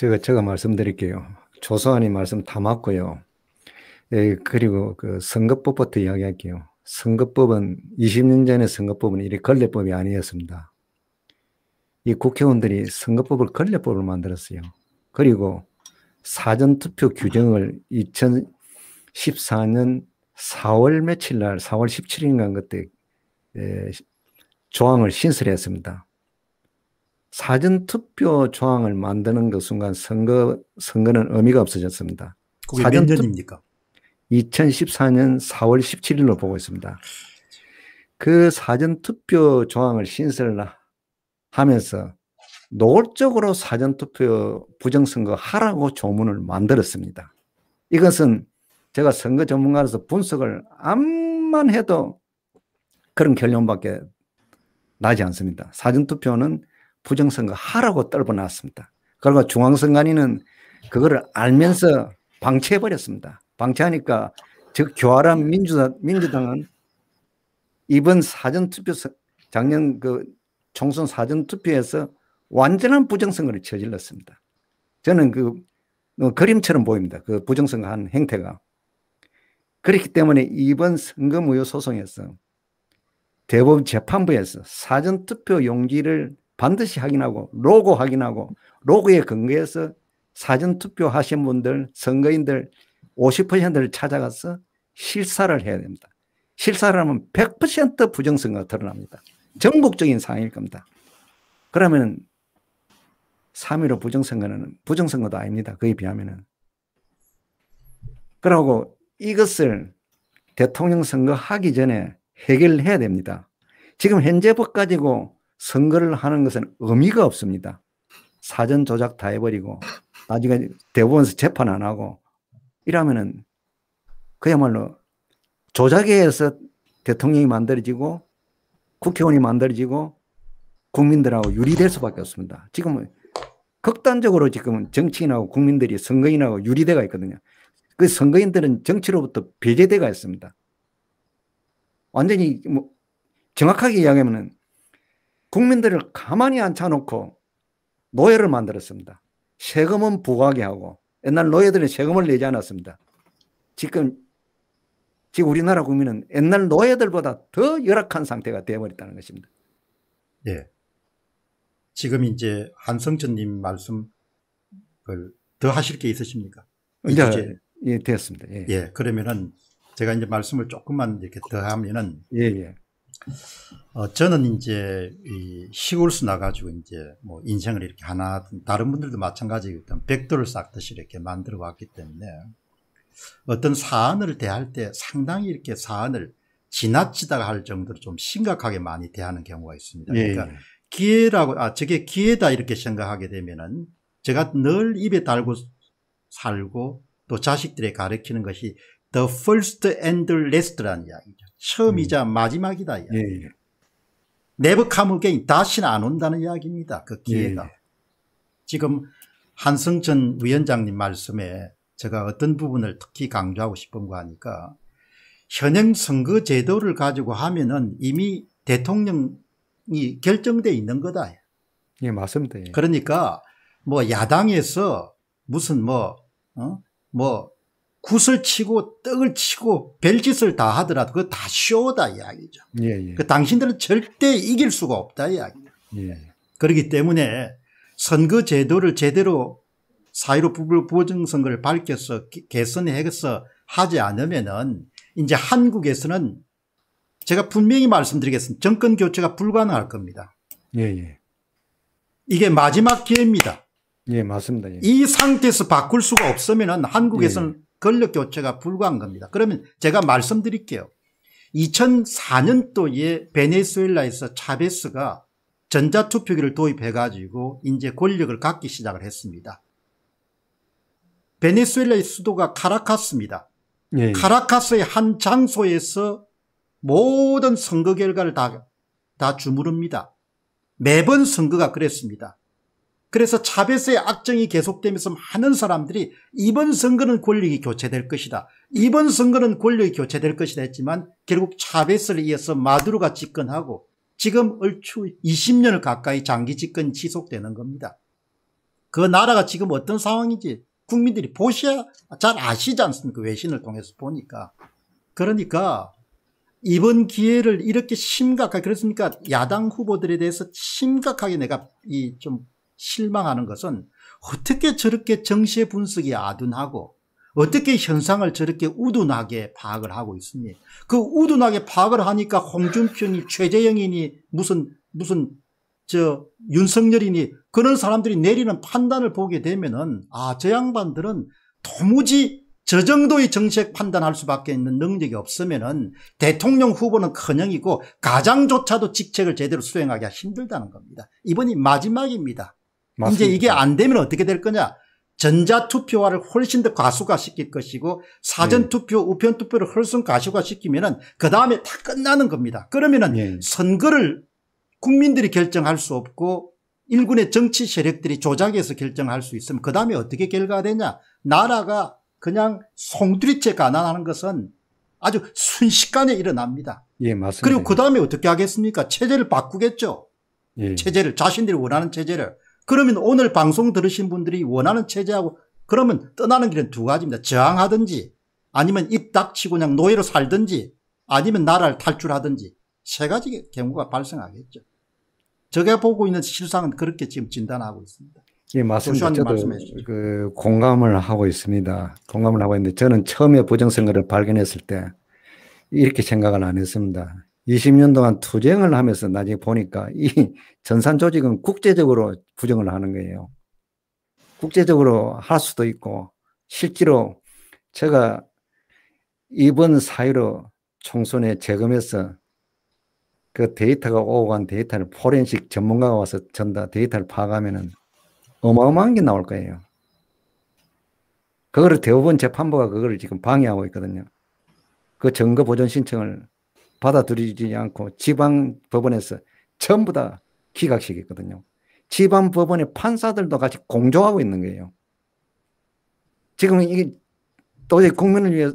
제가, 제가 말씀드릴게요. 조소이 말씀 다 맞고요. 예, 그리고 그 선거법부터 이야기할게요. 선거법은 20년 전의 선거법은 이래 걸레법이 아니었습니다. 이 국회의원들이 선거법을 걸레법으로 만들었어요. 그리고 사전투표 규정을 2014년 4월 며칠 날, 4월 17일인가 그때 예, 조항을 신설했습니다. 사전투표 조항을 만드는 그 순간 선거, 선거는 의미가 없어졌습니다. 사전 몇 년입니까? 2014년 4월 17일로 보고 있습니다. 그 사전투표 조항을 신설을 하면서 노골적으로 사전투표 부정선거 하라고 조문을 만들었습니다. 이것은 제가 선거 전문가로서 분석을 암만 해도 그런 결론밖에 나지 않습니다. 사전투표는 부정선거 하라고 떨어놨습니다. 그리고 중앙선관위는 그거를 알면서 방치해버렸습니다. 방치하니까 즉 교활한 민주당, 민주당은 이번 사전투표 작년 그 총선 사전투표에서 완전한 부정선거를 저질렀습니다. 저는 그 어, 그림처럼 보입니다. 그 부정선거 한 행태가. 그렇기 때문에 이번 선거무효 소송에서 대법재판부에서 사전투표 용지를 반드시 확인하고 로고 확인하고 로고에 근거해서 사전 투표하신 분들 선거인들 50%를 찾아가서 실사를 해야 됩니다. 실사를 하면 100% 부정선거가 드러납니다. 전국적인 상황일 겁니다. 그러면 3.15 부정선거는 부정선거도 아닙니다. 그에 비하면은. 그러고 이것을 대통령 선거 하기 전에 해결해야 됩니다. 지금 현재 법 가지고 선거를 하는 것은 의미가 없습니다. 사전 조작 다 해버리고 나중에 대법원에서 재판 안 하고 이러면은 그야말로 조작에 의해서 대통령이 만들어지고 국회의원이 만들어지고 국민들하고 유리될 수밖에 없습니다. 지금은 극단적으로 지금 은 정치인하고 국민들이 선거인하고 유리대가 있거든요. 그 선거인들은 정치로부터 배제대가 있습니다. 완전히 뭐 정확하게 이야기하면은 국민들을 가만히 앉혀놓고 노예를 만들었습니다. 세금은 부과하게 하고 옛날 노예들은 세금을 내지 않았습니다. 지금 지금 우리나라 국민은 옛날 노예들보다 더 열악한 상태가 되어버렸다는 것입니다. 예. 지금 이제 한성천님 말씀을 더 하실 게 있으십니까? 이제 네, 예, 되었습니다. 예. 예. 그러면은 제가 이제 말씀을 조금만 이렇게 더 하면은 예, 예. 어, 저는 이제 이시골에서 나가지고 이제 뭐 인생을 이렇게 하나 다른 분들도 마찬가지이기 백도를 쌓듯이 이렇게 만들어 왔기 때문에 어떤 사안을 대할 때 상당히 이렇게 사안을 지나치다할 정도로 좀 심각하게 많이 대하는 경우가 있습니다. 예, 그러니까 예. 기회라고 아 저게 기회다 이렇게 생각하게 되면은 제가 늘 입에 달고 살고 또 자식들에 가르치는 것이 the first and last라는 이야기죠. 처음이자 음. 마지막이다 이야기. 예. Never 예. c 다시는 안 온다는 이야기입니다. 그 기회가. 예. 지금 한승천 위원장님 말씀에 제가 어떤 부분을 특히 강조하고 싶은 거 하니까 현행 선거 제도를 가지고 하면은 이미 대통령이 결정돼 있는 거다. 예, 맞습니다. 예. 그러니까 뭐 야당에서 무슨 뭐, 어? 뭐 굿을 치고 떡을 치고 별짓을 다 하더라도 그거 다 쇼다 이야기죠. 예, 예. 그 당신들은 절대 이길 수가 없다 이야기죠. 예. 예. 그렇기 때문에 선거 제도를 제대로 사회로 부부 보증 선거를 밝혀서 개선해서 하지 않으면은 이제 한국에서는 제가 분명히 말씀드리겠습니다. 정권 교체가 불가능할 겁니다. 예, 예. 이게 마지막 기회입니다. 예, 맞습니다. 예. 이 상태에서 바꿀 수가 없으면은 한국에서는 예, 예. 권력 교체가 불과한 겁니다. 그러면 제가 말씀드릴게요. 2004년도에 베네수엘라에서 차베스가 전자투표기를 도입해가지고 이제 권력을 갖기 시작을 했습니다. 베네수엘라의 수도가 카라카스입니다. 예. 카라카스의 한 장소에서 모든 선거 결과를 다, 다 주무릅니다. 매번 선거가 그랬습니다. 그래서 차베스의 악정이 계속되면서 많은 사람들이 이번 선거는 권력이 교체될 것이다. 이번 선거는 권력이 교체될 것이다 했지만 결국 차베스를 이어서 마두로가 집권하고 지금 얼추 20년을 가까이 장기 집권 지속되는 겁니다. 그 나라가 지금 어떤 상황인지 국민들이 보셔야 잘 아시지 않습니까? 그 외신을 통해서 보니까. 그러니까 이번 기회를 이렇게 심각하게 그렇습니까? 야당 후보들에 대해서 심각하게 내가 이좀 실망하는 것은 어떻게 저렇게 정시의 분석이 아둔하고 어떻게 현상을 저렇게 우둔하게 파악을 하고 있습니까? 그 우둔하게 파악을 하니까 홍준표니 최재형이니 무슨 무슨 저 윤석열이니 그런 사람들이 내리는 판단을 보게 되면은 아 저 양반들은 도무지 저 정도의 정책 판단할 수밖에 있는 능력이 없으면은 대통령 후보는 커녕이고 가장조차도 직책을 제대로 수행하기가 힘들다는 겁니다. 이번이 마지막입니다. 맞습니다. 이제 이게 안 되면 어떻게 될 거냐? 전자투표화를 훨씬 더 과수가 시킬 것이고 사전투표 네. 우편투표를 훨씬 과수가 시키면은 그 다음에 다 끝나는 겁니다. 그러면은 네. 선거를 국민들이 결정할 수 없고 일군의 정치 세력들이 조작해서 결정할 수 있으면 그 다음에 어떻게 결과가 되냐. 나라가 그냥 송두리째 가난하는 것은 아주 순식간에 일어납니다. 예, 맞습니다. 그리고 그 다음에 어떻게 하겠습니까? 체제를 바꾸겠죠. 예. 체제를 자신들이 원하는 체제를 그러면 오늘 방송 들으신 분들이 원하는 체제하고 그러면 떠나는 길은 두 가지입니다. 저항하든지 아니면 입 닥치고 그냥 노예로 살든지 아니면 나라를 탈출하든지 세 가지 경우가 발생하겠죠. 제가 보고 있는 실상은 그렇게 지금 진단하고 있습니다. 예, 맞습니다. 저도 그 공감을 하고 있습니다. 공감을 하고 있는데 저는 처음에 부정선거를 발견했을 때 이렇게 생각을 안 했습니다. 20년 동안 투쟁을 하면서 나중에 보니까 이 전산 조직은 국제적으로 부정을 하는 거예요. 국제적으로 할 수도 있고 실제로 제가 이번 사유로 총선에 재검해서 그 데이터가 오고 간 데이터를 포렌식 전문가가 와서 전다 데이터를 파악하면은 어마어마한 게 나올 거예요. 그거를 대법원 재판부가 그거를 지금 방해하고 있거든요. 그 증거 보존 신청을 받아들이지 않고 지방 법원에서 전부 다 기각시켰거든요. 지방 법원의 판사들도 같이 공조하고 있는 거예요. 지금 이게 도저히 국민을 위해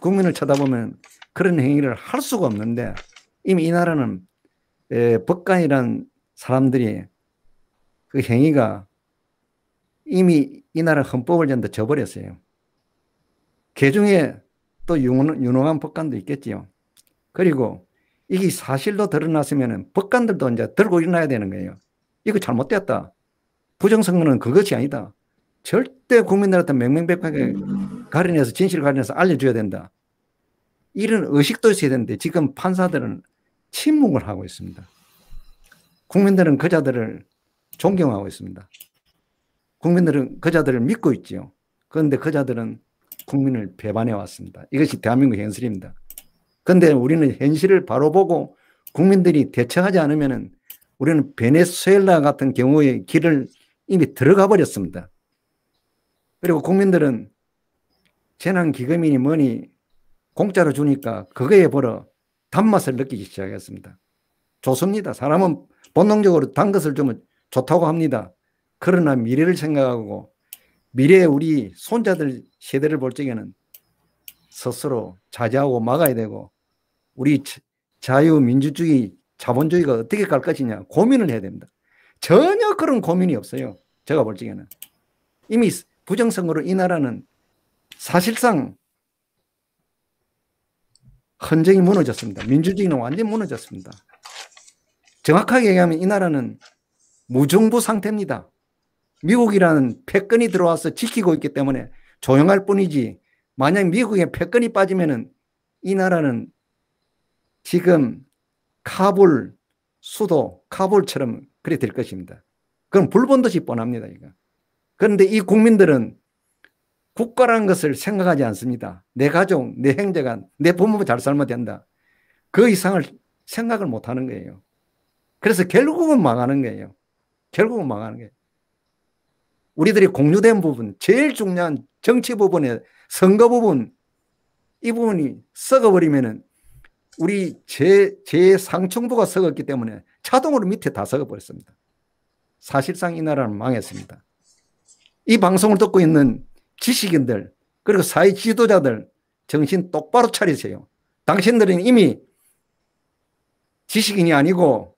국민을 쳐다보면 그런 행위를 할 수가 없는데 이미 이 나라는 법관이란 사람들이 그 행위가 이미 이 나라 헌법을 전부 저버렸어요. 개중에 그 또 유능한 법관도 있겠지요. 그리고 이게 사실로 드러났으면 법관들도 이제 들고 일어나야 되는 거예요. 이거 잘못되었다 부정선거는 그것이 아니다. 절대 국민들한테 명명백백하게 가려내서 진실을 가려내서 알려줘야 된다. 이런 의식도 있어야 되는데 지금 판사들은 침묵을 하고 있습니다. 국민들은 그 자들을 존경하고 있습니다. 국민들은 그 자들을 믿고 있지요. 그런데 그 자들은 국민을 배반해 왔습니다. 이것이 대한민국 현실입니다. 근데 우리는 현실을 바로 보고 국민들이 대처하지 않으면 우리는 베네수엘라 같은 경우의 길을 이미 들어가 버렸습니다. 그리고 국민들은 재난기금이니 뭐니 공짜로 주니까 그거에 벌어 단맛을 느끼기 시작했습니다. 좋습니다. 사람은 본능적으로 단 것을 주면 좋다고 합니다. 그러나 미래를 생각하고 미래에 우리 손자들 세대를 볼 적에는 스스로 자제하고 막아야 되고 우리 자유민주주의 자본주의가 어떻게 갈 것이냐 고민을 해야 됩니다. 전혀 그런 고민이 없어요. 제가 볼 적에는 이미 부정선거로 이 나라는 사실상 헌정이 무너졌습니다. 민주주의는 완전히 무너졌습니다. 정확하게 얘기하면 이 나라는 무정부 상태입니다. 미국이라는 패권이 들어와서 지키고 있기 때문에 조용할 뿐이지 만약 미국의 패권이 빠지면이 나라는 지금 카불 수도 카불처럼 그래 될 것입니다. 그럼 불본 듯이 뻔합니다. 이거. 그런데 이 국민들은 국가라는 것을 생각하지 않습니다. 내 가족, 내 행정관, 내 부모부 잘 살면 된다. 그 이상을 생각을 못 하는 거예요. 그래서 결국은 망하는 거예요. 결국은 망하는 거예요. 우리들이 공유된 부분, 제일 중요한 정치 부분에 선거 부분, 이 부분이 썩어버리면 우리 제, 제상청부가 썩었기 때문에 자동으로 밑에 다 썩어버렸습니다. 사실상 이 나라는 망했습니다. 이 방송을 듣고 있는 지식인들, 그리고 사회 지도자들, 정신 똑바로 차리세요. 당신들은 이미 지식인이 아니고,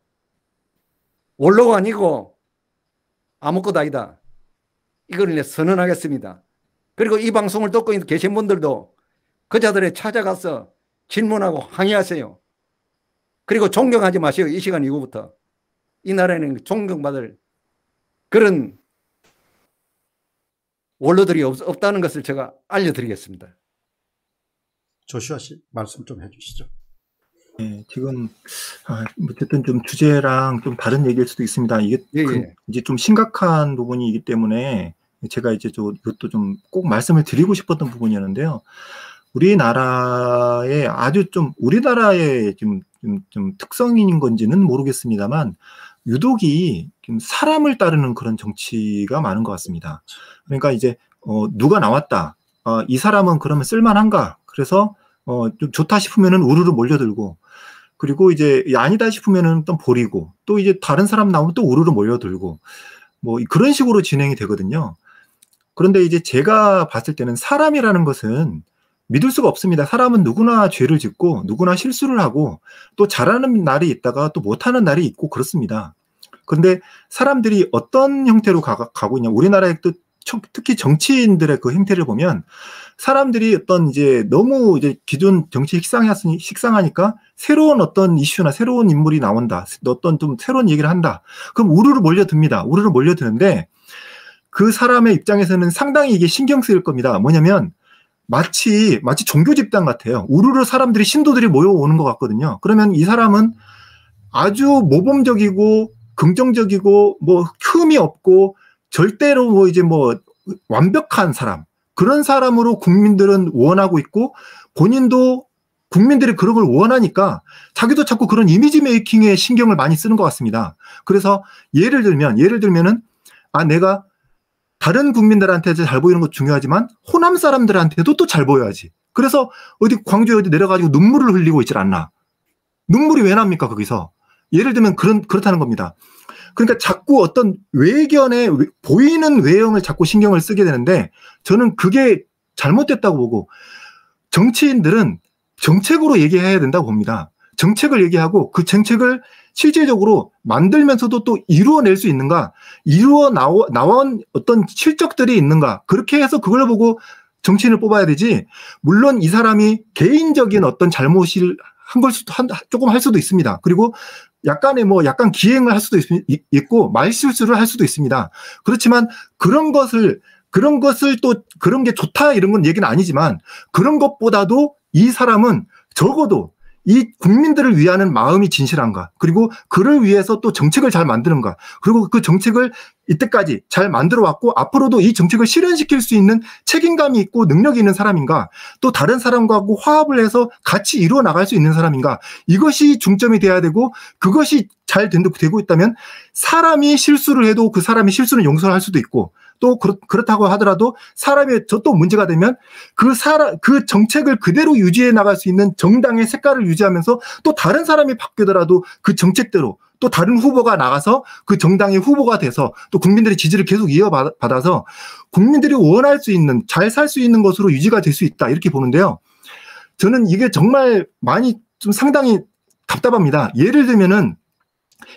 원로가 아니고, 아무것도 아니다. 이걸 이제 선언하겠습니다. 그리고 이 방송을 듣고 계신 분들도 그 자들에 찾아가서 질문하고 항의하세요. 그리고 존경하지 마세요. 이 시간 이후부터. 이 나라에는 존경받을 그런 원로들이 없, 다는 것을 제가 알려드리겠습니다. 조슈아 씨 말씀 좀 해주시죠. 네, 지금 아, 어쨌든 좀 주제랑 좀 다른 얘기일 수도 있습니다. 이게 예, 예. 그 이제 좀 심각한 부분이기 때문에 제가 이제 저 이것도 좀 꼭 말씀을 드리고 싶었던 부분이었는데요. 우리나라의 아주 좀 우리나라의 지금 좀, 좀 특성인 건지는 모르겠습니다만 유독이 지 사람을 따르는 그런 정치가 많은 것 같습니다. 그러니까 이제 어, 누가 나왔다. 어, 이 사람은 그러면 쓸만한가? 그래서 어, 좀 좋다 싶으면은 우르르 몰려들고 그리고 이제 아니다 싶으면은 또 버리고 또 이제 다른 사람 나오면 또 우르르 몰려들고 뭐 그런 식으로 진행이 되거든요. 그런데 이제 제가 봤을 때는 사람이라는 것은 믿을 수가 없습니다. 사람은 누구나 죄를 짓고 누구나 실수를 하고 또 잘하는 날이 있다가 또 못하는 날이 있고 그렇습니다. 그런데 사람들이 어떤 형태로 가, 가고 있냐. 우리나라의 또 특히 정치인들의 그 행태를 보면 사람들이 어떤 이제 너무 이제 기존 정치 식상했으니 식상하니까 새로운 어떤 이슈나 새로운 인물이 나온다. 어떤 좀 새로운 얘기를 한다. 그럼 우르르 몰려듭니다. 우르르 몰려드는데 그 사람의 입장에서는 상당히 이게 신경 쓰일 겁니다. 뭐냐면 마치 마치 종교 집단 같아요. 우르르 사람들이 신도들이 모여오는 것 같거든요. 그러면 이 사람은 아주 모범적이고 긍정적이고 뭐 흠이 없고 절대로 뭐 이제 뭐 완벽한 사람 그런 사람으로 국민들은 원하고 있고 본인도 국민들이 그런 걸 원하니까 자기도 자꾸 그런 이미지 메이킹에 신경을 많이 쓰는 것 같습니다. 그래서 예를 들면 예를 들면은 아 내가 다른 국민들한테잘 보이는 것 중요하지만 호남 사람들한테도 또 잘 보여야지. 그래서 어디 광주에 어디 내려가지고 눈물을 흘리고 있질 않나. 눈물이 왜 납니까 거기서? 예를 들면 그런 그렇다는 겁니다. 그러니까 자꾸 어떤 외견에 보이는 외형을 자꾸 신경을 쓰게 되는데 저는 그게 잘못됐다고 보고 정치인들은 정책으로 얘기해야 된다고 봅니다. 정책을 얘기하고 그 정책을 실질적으로 만들면서도 또 이루어낼 수 있는가, 이루어 나온 어떤 실적들이 있는가, 그렇게 해서 그걸 보고 정치인을 뽑아야 되지, 물론 이 사람이 개인적인 어떤 잘못을 한 걸 수도, 한, 조금 할 수도 있습니다. 그리고 약간의 뭐 약간 기행을 할 수도 있, 있고, 말실수를 할 수도 있습니다. 그렇지만 그런 것을 그런 것을 또 그런 게 좋다 이런 건 얘기는 아니지만 그런 것보다도 이 사람은 적어도 이 국민들을 위하는 마음이 진실한가? 그리고 그를 위해서 또 정책을 잘 만드는가? 그리고 그 정책을 이때까지 잘 만들어 왔고 앞으로도 이 정책을 실현시킬 수 있는 책임감이 있고 능력이 있는 사람인가 또 다른 사람과 화합을 해서 같이 이루어 나갈 수 있는 사람인가 이것이 중점이 돼야 되고 그것이 잘 되고 있다면 사람이 실수를 해도 그 사람이 실수는 용서를 할 수도 있고 또 그렇, 다고 하더라도 사람의저 또 문제가 되면 그 사람 그 정책을 그대로 유지해 나갈 수 있는 정당의 색깔을 유지하면서 또 다른 사람이 바뀌더라도 그 정책대로 또 다른 후보가 나가서 그 정당의 후보가 돼서 또 국민들의 지지를 계속 이어받아서 국민들이 원할 수 있는 잘 살 수 있는 것으로 유지가 될 수 있다 이렇게 보는데요. 저는 이게 정말 많이 좀 상당히 답답합니다. 예를 들면은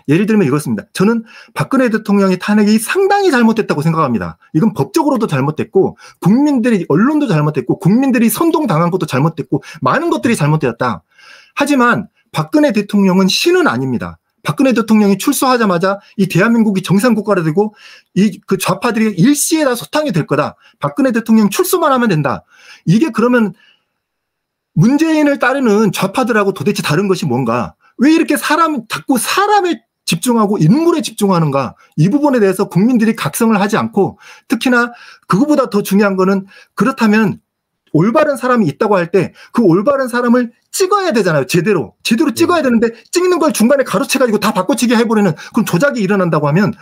예를 들면 이렇습니다. 저는 박근혜 대통령의 탄핵이 상당히 잘못됐다고 생각합니다. 이건 법적으로도 잘못됐고 국민들이 언론도 잘못됐고 국민들이 선동당한 것도 잘못됐고 많은 것들이 잘못되었다. 하지만 박근혜 대통령은 신은 아닙니다. 박근혜 대통령이 출소하자마자 이 대한민국이 정상국가로 되고 이 그 좌파들이 일시에 다 소탕이 될 거다. 박근혜 대통령 출소만 하면 된다. 이게 그러면 문재인을 따르는 좌파들하고 도대체 다른 것이 뭔가? 왜 이렇게 사람, 자꾸 사람에 집중하고 인물에 집중하는가? 이 부분에 대해서 국민들이 각성을 하지 않고 특히나 그거보다 더 중요한 거는 그렇다면 올바른 사람이 있다고 할 때 그 올바른 사람을 찍어야 되잖아요. 제대로. 제대로 찍어야 음. 되는데 찍는 걸 중간에 가로채가지고 다 바꿔치기 해버리는 그럼 조작이 일어난다고 하면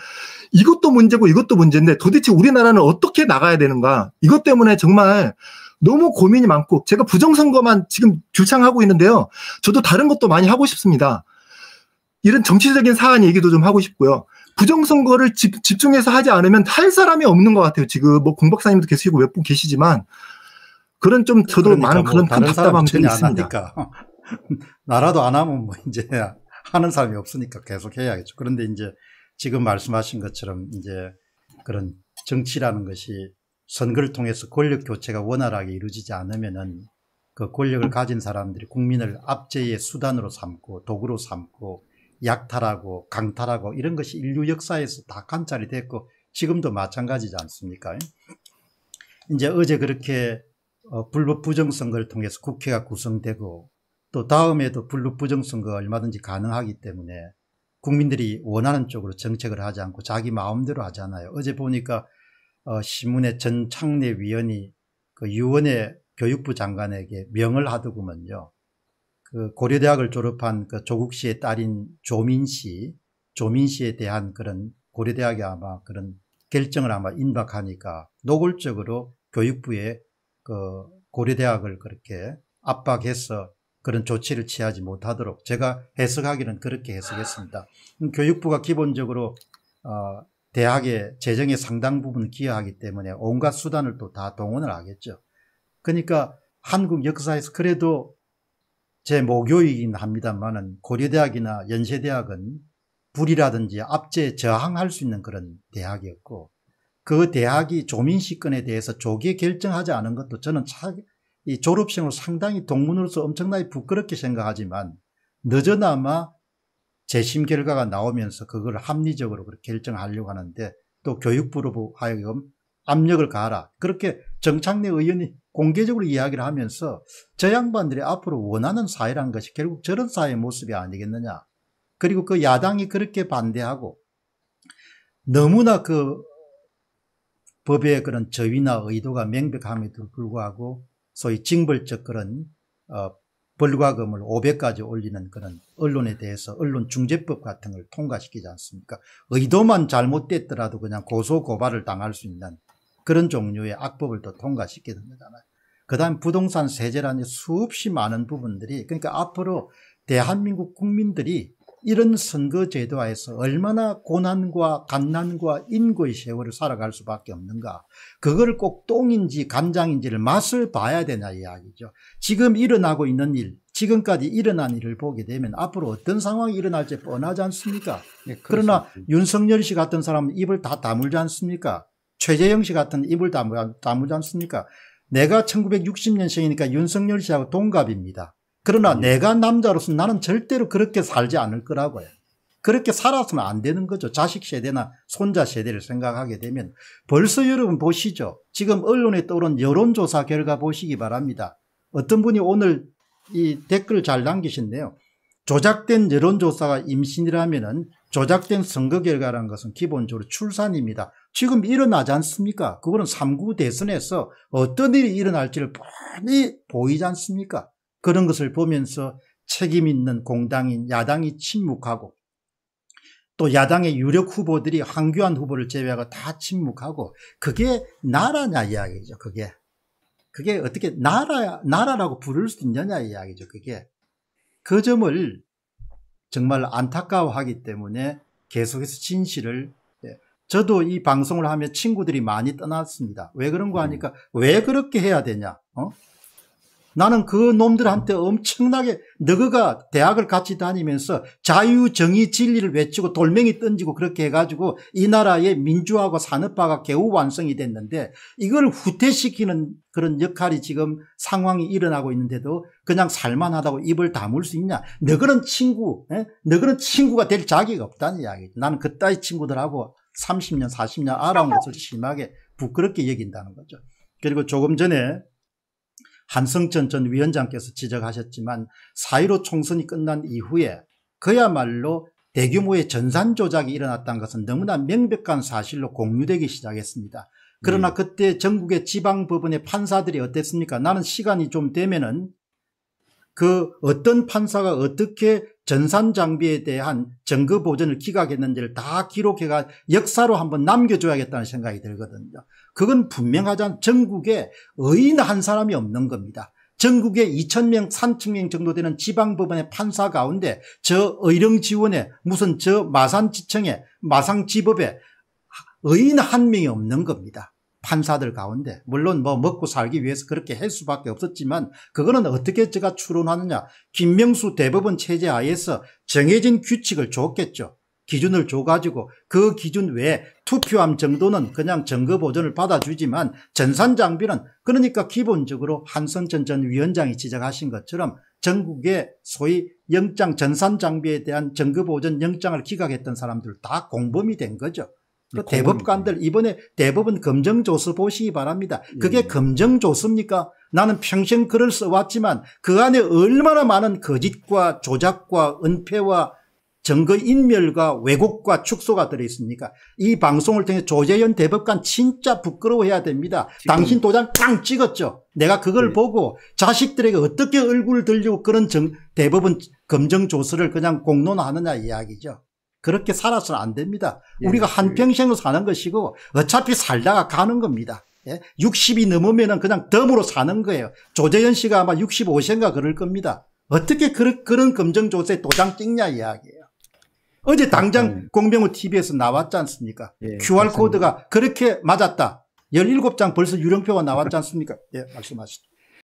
이것도 문제고 이것도 문제인데 도대체 우리나라는 어떻게 나가야 되는가. 이것 때문에 정말 너무 고민이 많고 제가 부정선거만 지금 주창하고 있는데요. 저도 다른 것도 많이 하고 싶습니다. 이런 정치적인 사안 얘기도 좀 하고 싶고요. 부정선거를 집, 집중해서 하지 않으면 할 사람이 없는 것 같아요. 지금 뭐 공박사님도 계시고 몇 분 계시지만 그런 좀 저도 그러니까 많은 뭐 그런 큰 답답함들이 있습니다. 나라도 안 하면 뭐 이제 하는 사람이 없으니까 계속 해야겠죠. 그런데 이제 지금 말씀하신 것처럼 이제 그런 정치라는 것이 선거를 통해서 권력 교체가 원활하게 이루어지지 않으면은 그 권력을 가진 사람들이 국민을 압제의 수단으로 삼고 도구로 삼고 약탈하고 강탈하고 이런 것이 인류 역사에서 다 관찰이 됐고 지금도 마찬가지지 않습니까? 이제 어제 그렇게 어, 불법 부정선거를 통해서 국회가 구성되고 또 다음에도 불법 부정선거가 얼마든지 가능하기 때문에 국민들이 원하는 쪽으로 정책을 하지 않고 자기 마음대로 하잖아요. 어제 보니까 어, 신문의 전 창례위원이 그 유원의 교육부 장관에게 명을 하더구먼요. 그 고려대학을 졸업한 그 조국 씨의 딸인 조민 씨, 조민 씨에 대한 그런 고려대학이 아마 그런 결정을 아마 임박하니까 노골적으로 교육부에 그 고려대학을 그렇게 압박해서 그런 조치를 취하지 못하도록 제가 해석하기는 그렇게 해석했습니다. 음, 교육부가 기본적으로 어, 대학의 재정의 상당 부분 을 기여하기 때문에 온갖 수단을 또 다 동원을 하겠죠. 그러니까 한국 역사에서 그래도 제 모교이긴 합니다만은 고려대학이나 연세대학은 불이라든지 압제에 저항할 수 있는 그런 대학이었고 그 대학이 조민식권에 대해서 조기에 결정하지 않은 것도 저는 차, 이 졸업생으로 상당히 동문으로서 엄청나게 부끄럽게 생각하지만 늦어나마 재심 결과가 나오면서 그걸 합리적으로 그렇게 결정하려고 하는데 또 교육부로 하여금 압력을 가하라. 그렇게 정창래 의원이 공개적으로 이야기를 하면서 저 양반들이 앞으로 원하는 사회란 것이 결국 저런 사회의 모습이 아니겠느냐. 그리고 그 야당이 그렇게 반대하고 너무나 그 법의 그런 저위나 의도가 명백함에도 불구하고 소위 징벌적 그런 어, 벌과금을 500까지 올리는 그런 언론에 대해서 언론중재법 같은 걸 통과시키지 않습니까? 의도만 잘못됐더라도 그냥 고소고발을 당할 수 있는 그런 종류의 악법을 또 통과시키는 거잖아요. 그 다음 부동산 세제라는 수없이 많은 부분들이 그러니까 앞으로 대한민국 국민들이 이런 선거 제도하에서 얼마나 고난과 간난과 인고의 세월을 살아갈 수밖에 없는가 그걸 꼭 똥인지 간장인지를 맛을 봐야 되냐 이야기죠 지금 일어나고 있는 일 지금까지 일어난 일을 보게 되면 앞으로 어떤 상황이 일어날지 뻔하지 않습니까 네, 그러나 윤석열 씨 같은 사람은 입을 다 다물지 않습니까 최재형 씨 같은 입을 다물지 않습니까 내가 1960년생이니까 윤석열 씨하고 동갑입니다 그러나 음. 내가 남자로서 나는 절대로 그렇게 살지 않을 거라고요. 그렇게 살아서는 안 되는 거죠. 자식 세대나 손자 세대를 생각하게 되면 벌써 여러분 보시죠. 지금 언론에 떠오른 여론조사 결과 보시기 바랍니다. 어떤 분이 오늘 이댓글잘남기신네요 조작된 여론조사가 임신이라면 은 조작된 선거 결과라는 것은 기본적으로 출산입니다. 지금 일어나지 않습니까? 그거는 3구 대선에서 어떤 일이 일어날지를 뻔히 보이지 않습니까? 그런 것을 보면서 책임 있는 공당인 야당이 침묵하고 또 야당의 유력 후보들이 황교안 후보를 제외하고 다 침묵하고 그게 나라냐 이야기죠. 그게 그게 어떻게 나라 나라라고 부를 수 있느냐 이야기죠. 그게 그 점을 정말 안타까워하기 때문에 계속해서 진실을 예, 저도 이 방송을 하며 친구들이 많이 떠났습니다. 왜 그런 거 하니까 음. 왜 그렇게 해야 되냐? 어? 나는 그 놈들한테 엄청나게 너그가 대학을 같이 다니면서 자유, 정의, 진리를 외치고 돌멩이 던지고 그렇게 해가지고 이 나라의 민주화하고 산업화가 개우 완성이 됐는데 이걸 후퇴시키는 그런 역할이 지금 상황이 일어나고 있는데도 그냥 살만하다고 입을 다물 수 있냐. 너 그런 친구, 에? 예? 너 그런 친구가 될 자기가 없다는 이야기. 나는 그따위 친구들하고 30년, 40년 알아온 아, 것을 심하게 부끄럽게 여긴다는 거죠. 그리고 조금 전에 한성전 전 위원장께서 지적하셨지만 4.15 총선이 끝난 이후에 그야말로 대규모의 전산 조작이 일어났다는 것은 너무나 명백한 사실로 공유되기 시작했습니다. 그러나 네. 그때 전국의 지방법원의 판사들이 어땠습니까? 나는 시간이 좀 되면은 그 어떤 판사가 어떻게 전산 장비에 대한 증거 보전을 기각했는지를 다 기록해가 역사로 한번 남겨줘야겠다는 생각이 들거든요. 그건 분명하지 않, 전국에 의인 한 사람이 없는 겁니다. 전국에 2,000명, 3,000명 정도 되는 지방법원의 판사 가운데 저 의령지원에 무슨 저 마산지청에 마상지법에 의인 한 명이 없는 겁니다. 판사들 가운데 물론 뭐 먹고 살기 위해서 그렇게 할 수밖에 없었지만 그거는 어떻게 제가 추론하느냐 김명수 대법원 체제 하에서 정해진 규칙을 줬겠죠. 기준을 줘가지고 그 기준 외에 투표함 정도는 그냥 정거 보존을 받아주지만 전산장비는 그러니까 기본적으로 한선전 전 위원장이 지적하신 것처럼 전국의 소위 영장 전산장비에 대한 정거 보존 영장을 기각했던 사람들 다 공범이 된 거죠. 그 대법관들 이번에 대법은 검정조서 보시기 바랍니다. 그게 예. 예. 검정조서입니까? 나는 평생 글을 써왔지만 그 안에 얼마나 많은 거짓과 조작과 은폐와 증거인멸과 왜곡과 축소가 들어있습니까? 이 방송을 통해 조재현 대법관 진짜 부끄러워해야 됩니다. 당신 도장 깡 찍었죠? 내가 그걸 네. 보고 자식들에게 어떻게 얼굴 들리고 그런 정, 대법원 검정조서를 그냥 공론하느냐 이야기죠. 그렇게 살아서는 안 됩니다. 예, 우리가 그 한평생을 사는 것이고 어차피 살다가 가는 겁니다. 예? 60이 넘으면 그냥 덤으로 사는 거예요. 조재현 씨가 아마 65세인가 그럴 겁니다. 어떻게 그런, 그런 검정조세 도장 찍냐 이야기예요. 어제 당장 네. 공병호 TV에서 나왔지 않습니까? 예, QR코드가 그렇게 맞았다. 17장 벌써 유령표가 나왔지 않습니까? 예, 말씀하시죠.